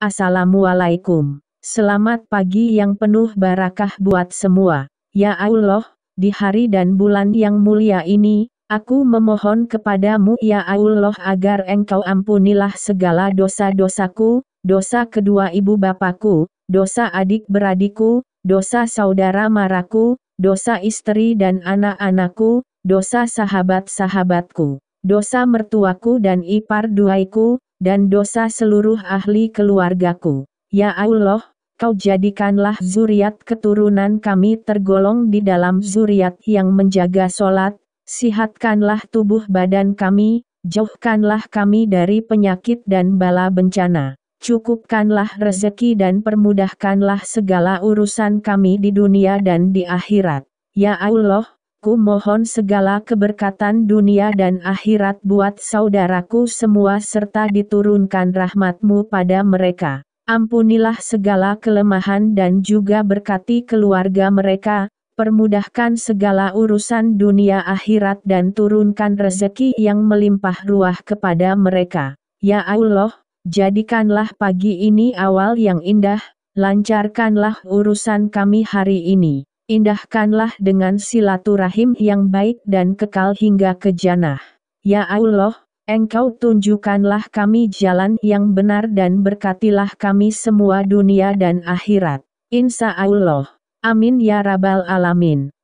Assalamualaikum. Selamat pagi yang penuh barakah buat semua. Ya Allah, di hari dan bulan yang mulia ini, aku memohon kepadamu ya Allah agar engkau ampunilah segala dosa-dosaku, dosa kedua ibu bapakku, dosa adik beradikku, dosa saudara maraku, dosa istri dan anak-anakku, dosa sahabat-sahabatku, dosa mertuaku dan ipar duaiku, dan dosa seluruh ahli keluargaku. Ya Allah, kau jadikanlah zuriat keturunan kami tergolong di dalam zuriat yang menjaga solat, sihatkanlah tubuh badan kami, jauhkanlah kami dari penyakit dan bala bencana. Cukupkanlah rezeki dan permudahkanlah segala urusan kami di dunia dan di akhirat. Ya Allah, Ku mohon segala keberkatan dunia dan akhirat buat saudaraku semua serta diturunkan rahmatmu pada mereka. Ampunilah segala kelemahan dan juga berkati keluarga mereka, permudahkan segala urusan dunia akhirat dan turunkan rezeki yang melimpah ruah kepada mereka. Ya Allah, jadikanlah pagi ini awal yang indah, lancarkanlah urusan kami hari ini. Indahkanlah dengan silaturahim yang baik dan kekal hingga ke jannah. Ya Allah, Engkau tunjukkanlah kami jalan yang benar dan berkatilah kami semua dunia dan akhirat. Insya Allah. Amin ya Rabbal Alamin.